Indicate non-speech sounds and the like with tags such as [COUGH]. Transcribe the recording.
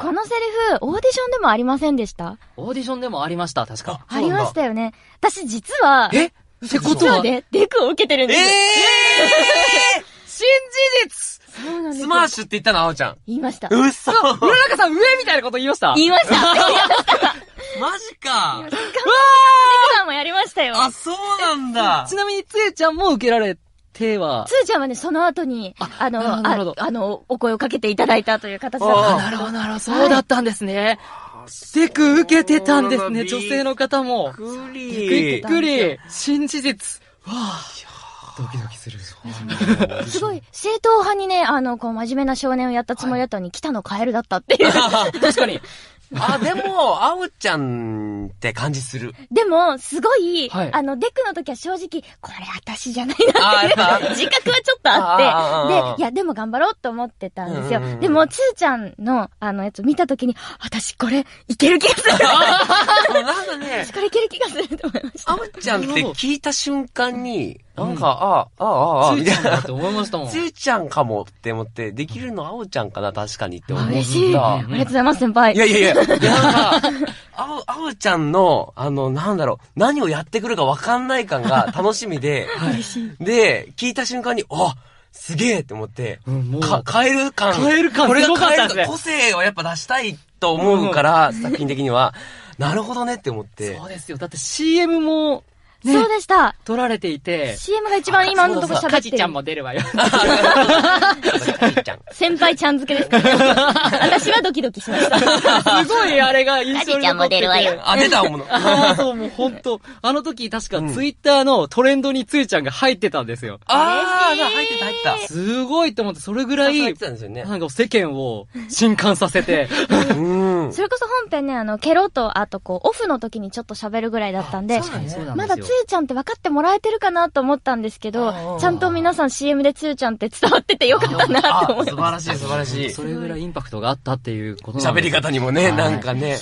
このセリフ、オーディションでもありませんでしたオーディションでもありました、確か。ありましたよね。私実は、えってことはで、デクを受けてるんです。えー [LAUGHS] 新事実スマッシュって言ったの、あおちゃん。言いました。うっそ村中さん上みたいなこと言いました言いました [LAUGHS] マジかうわーデクさんもやりましたよ。あ、そうなんだ。ちなみに、つえちゃんも受けられ手は。つーちゃんはね、その後に、ああのあ、あの、お声をかけていただいたという形だったなるほど、なるほど。そうだったんですね。はい、ク受けてたんですね、女性の方も。びっくり。びっくり。新事実。わあ。ドキドキする。すごい、正統派にね、あの、こう、真面目な少年をやったつもりだったのに、はい、北野カエルだったっていう。確かに。あ、でも、あおちゃんって感じする。でも、すごい、はい、あの、デクの時は正直、これ私じゃないなっていう [LAUGHS] 自覚はちょっとあって、で、いや、でも頑張ろうと思ってたんですよ。でも、つーちゃんの、あの、やつ見た時に、私これ、いける気がする。なんかね。[LAUGHS] 私これいける気がすると思あむちゃんって聞いた瞬間に、なんか、ああ、ああ、ああ、あ、あ。いな。思いましたもん。つゆちゃんかもって思って、できるのあおちゃんかな、確かにって思った。嬉しい。ありがとうございます、先輩。いやいやいや、なんか、あお、あおちゃんの、あの、なんだろう、何をやってくるかわかんない感が楽しみで、嬉しい。で、聞いた瞬間に、あすげえって思って、うん、か、カエル感。カエル感これがカエル感、個性をやっぱ出したいと思うから、作品的には。なるほどねって思って。そうですよ。だって CM も、ね、そうでした。撮られていて。CM が一番今のところ喋ってる。カジちゃんも出るわよ。[LAUGHS] [LAUGHS] [LAUGHS] カジちゃん。先輩ちゃん付けですから。[LAUGHS] 私はドキドキしました。すごいあれが印象に残ってて。ちゃんよ。あ、出たもの。[LAUGHS] あそう、もうほんと。あの時確かツイッターのトレンドにつゆちゃんが入ってたんですよ。ああ、入ってた入った。すごいと思って、それぐらい、なんか世間を震撼させて。[LAUGHS] それこそ本編ね、あの、ケロと、あとこう、オフの時にちょっと喋るぐらいだったんで、まだつゆちゃんって分かってもらえてるかなと思ったんですけど、ちゃんと皆さん CM でつゆちゃんって伝わっててよかったなと思って。晴らしい、素晴らしい。それぐらいインパクトがあったっていうことなんです喋り方にもね、なんかね。